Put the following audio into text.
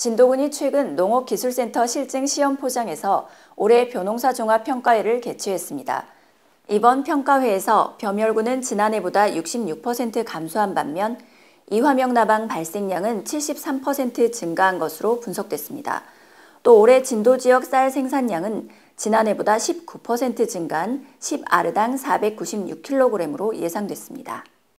진도군이 최근 농업기술센터 실증 시험 포장에서 올해 벼농사 종합 평가회를 개최했습니다. 이번 평가회에서 벼멸구는 지난해보다 66% 감소한 반면 이화명 나방 발생량은 73% 증가한 것으로 분석됐습니다. 또 올해 진도 지역 쌀 생산량은 지난해보다 19% 증가한 10아르당 496kg으로 예상됐습니다.